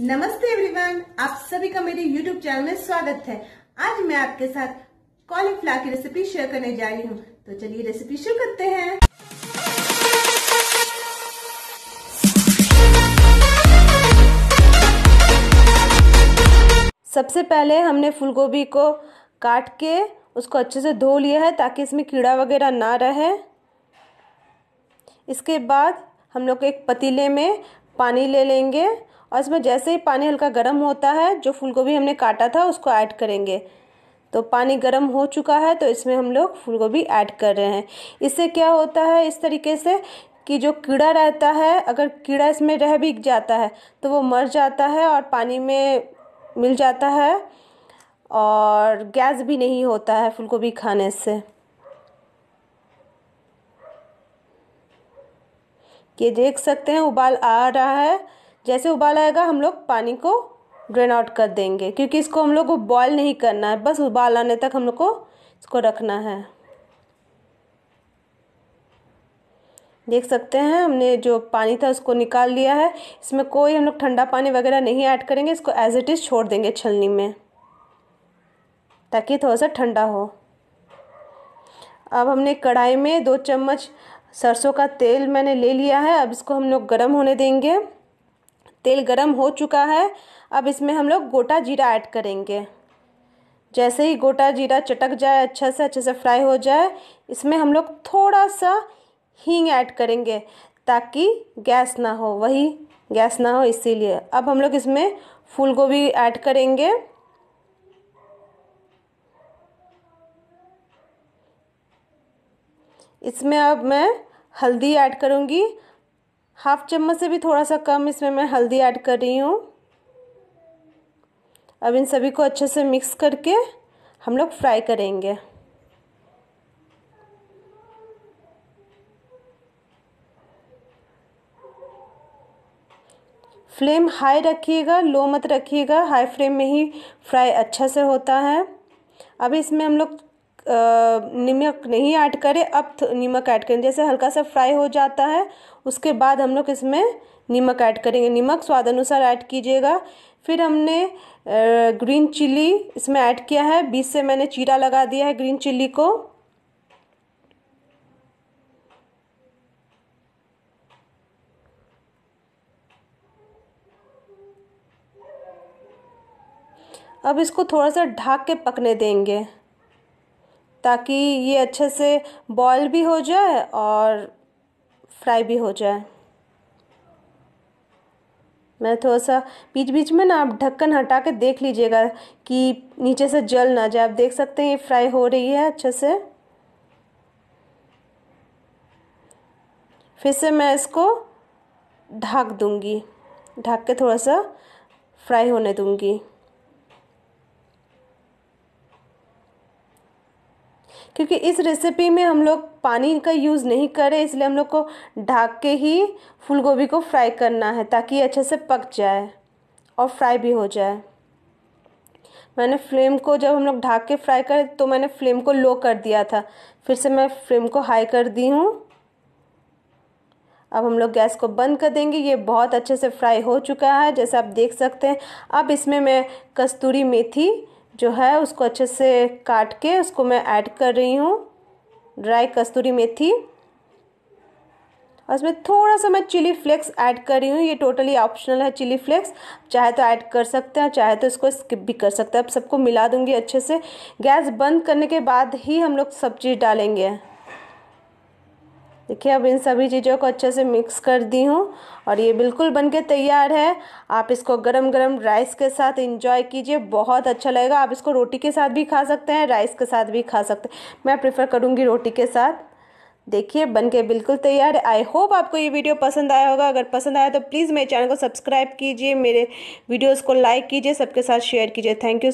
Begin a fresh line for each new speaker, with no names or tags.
नमस्ते एवरीवन आप सभी का मेरे यूट्यूब चैनल में स्वागत है आज मैं आपके साथ कॉलीफ्लावर की रेसिपी शेयर करने जा रही हूँ तो चलिए रेसिपी शुरू करते हैं सबसे पहले हमने फूलगोभी को काट के उसको अच्छे से धो लिया है ताकि इसमें कीड़ा वगैरह ना रहे इसके बाद हम लोग एक पतीले में पानी ले लेंगे और इसमें जैसे ही पानी हल्का गर्म होता है जो फूल गोभी हमने काटा था उसको ऐड करेंगे तो पानी गर्म हो चुका है तो इसमें हम लोग फूल गोभी ऐड कर रहे हैं इससे क्या होता है इस तरीके से कि जो कीड़ा रहता है अगर कीड़ा इसमें रह भी जाता है तो वो मर जाता है और पानी में मिल जाता है और गैस भी नहीं होता है फूलगोभी खाने से ये देख सकते हैं उबाल आ रहा है जैसे उबाल आएगा हम लोग पानी को ड्रेन आउट कर देंगे क्योंकि इसको हम लोग को बॉयल नहीं करना है बस उबाल आने तक हम लोग को इसको रखना है देख सकते हैं हमने जो पानी था उसको निकाल लिया है इसमें कोई हम लोग ठंडा पानी वगैरह नहीं ऐड करेंगे इसको एज इट इज़ छोड़ देंगे छलनी में ताकि थोड़ा सा ठंडा हो अब हमने कढ़ाई में दो चम्मच सरसों का तेल मैंने ले लिया है अब इसको हम लोग गर्म होने देंगे तेल गर्म हो चुका है अब इसमें हम लोग गोटा जीरा ऐड करेंगे जैसे ही गोटा जीरा चटक जाए अच्छा से अच्छे से फ्राई हो जाए इसमें हम लोग थोड़ा सा हींग ऐड करेंगे ताकि गैस ना हो वही गैस ना हो इसीलिए अब हम लोग इसमें फूल गोभी ऐड करेंगे इसमें अब मैं हल्दी ऐड करूँगी हाफ चम्मच से भी थोड़ा सा कम इसमें मैं हल्दी ऐड कर रही हूँ अब इन सभी को अच्छे से मिक्स करके हम लोग फ्राई करेंगे फ्लेम हाई रखिएगा लो मत रखिएगा हाई फ्लेम में ही फ्राई अच्छा से होता है अब इसमें हम लोग नमक नहीं ऐड करें अब नमक ऐड करें जैसे हल्का सा फ्राई हो जाता है उसके बाद हम लोग इसमें नमक ऐड करेंगे नमक स्वाद अनुसार ऐड कीजिएगा फिर हमने ग्रीन चिल्ली इसमें ऐड किया है बीच से मैंने चीरा लगा दिया है ग्रीन चिल्ली को अब इसको थोड़ा सा ढाक के पकने देंगे ताकि ये अच्छे से बॉयल भी हो जाए और फ्राई भी हो जाए मैं थोड़ा सा बीच बीच में ना आप ढक्कन हटा के देख लीजिएगा कि नीचे से जल ना जाए आप देख सकते हैं ये फ्राई हो रही है अच्छे से फिर से मैं इसको ढक दूंगी ढक के थोड़ा सा फ्राई होने दूंगी क्योंकि इस रेसिपी में हम लोग पानी का यूज़ नहीं करें इसलिए हम लोग को ढाक के ही फूल गोभी को फ्राई करना है ताकि अच्छे से पक जाए और फ्राई भी हो जाए मैंने फ्लेम को जब हम लोग ढाक के फ्राई करें तो मैंने फ्लेम को लो कर दिया था फिर से मैं फ्लेम को हाई कर दी हूँ अब हम लोग गैस को बंद कर देंगे ये बहुत अच्छे से फ्राई हो चुका है जैसे आप देख सकते हैं अब इसमें मैं कस्तूरी मेथी जो है उसको अच्छे से काट के उसको मैं ऐड कर रही हूँ ड्राई कस्तूरी मेथी और इसमें थोड़ा सा मैं चिली फ्लेक्स ऐड कर रही हूँ ये टोटली ऑप्शनल है चिली फ्लेक्स चाहे तो ऐड कर सकते हैं चाहे तो इसको स्किप भी कर सकते हैं अब सबको मिला दूँगी अच्छे से गैस बंद करने के बाद ही हम लोग सब चीज़ डालेंगे देखिए अब इन सभी चीज़ों को अच्छे से मिक्स कर दी हूँ और ये बिल्कुल बनके तैयार है आप इसको गरम गरम राइस के साथ इंजॉय कीजिए बहुत अच्छा लगेगा आप इसको रोटी के साथ भी खा सकते हैं राइस के साथ भी खा सकते हैं मैं प्रेफर करूँगी रोटी के साथ देखिए बन के बिल्कुल तैयार है आई होप आपको ये वीडियो पसंद आया होगा अगर पसंद आया तो प्लीज़ मेरे चैनल को सब्सक्राइब कीजिए मेरे वीडियोज़ को लाइक कीजिए सबके साथ शेयर कीजिए थैंक यू